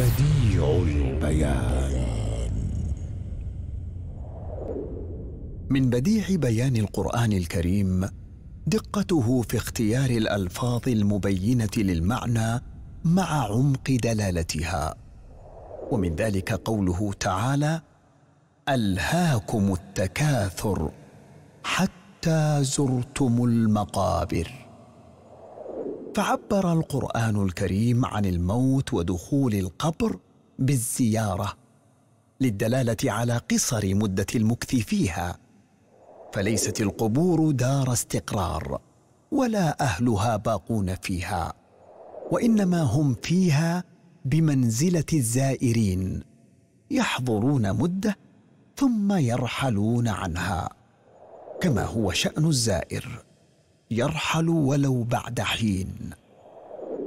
بديع البيان من بديع بيان القران الكريم دقته في اختيار الالفاظ المبينه للمعنى مع عمق دلالتها ومن ذلك قوله تعالى الهاكم التكاثر حتى زرتم المقابر فعبر القران الكريم عن الموت ودخول القبر بالزياره للدلاله على قصر مده المكث فيها فليست القبور دار استقرار ولا اهلها باقون فيها وانما هم فيها بمنزله الزائرين يحضرون مده ثم يرحلون عنها كما هو شان الزائر يرحل ولو بعد حين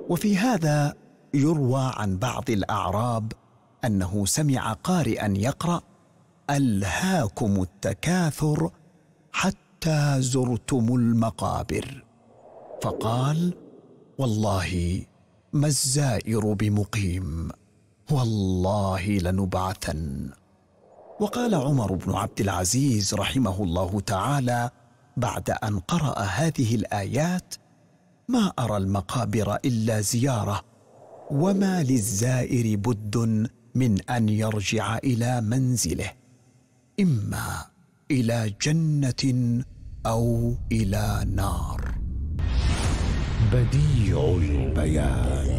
وفي هذا يروى عن بعض الاعراب انه سمع قارئا يقرا الهاكم التكاثر حتى زرتم المقابر فقال والله ما الزائر بمقيم والله لنبعثن وقال عمر بن عبد العزيز رحمه الله تعالى بعد ان قرا هذه الايات ما ارى المقابر الا زياره وما للزائر بد من ان يرجع الى منزله اما الى جنه او الى نار بديع البيان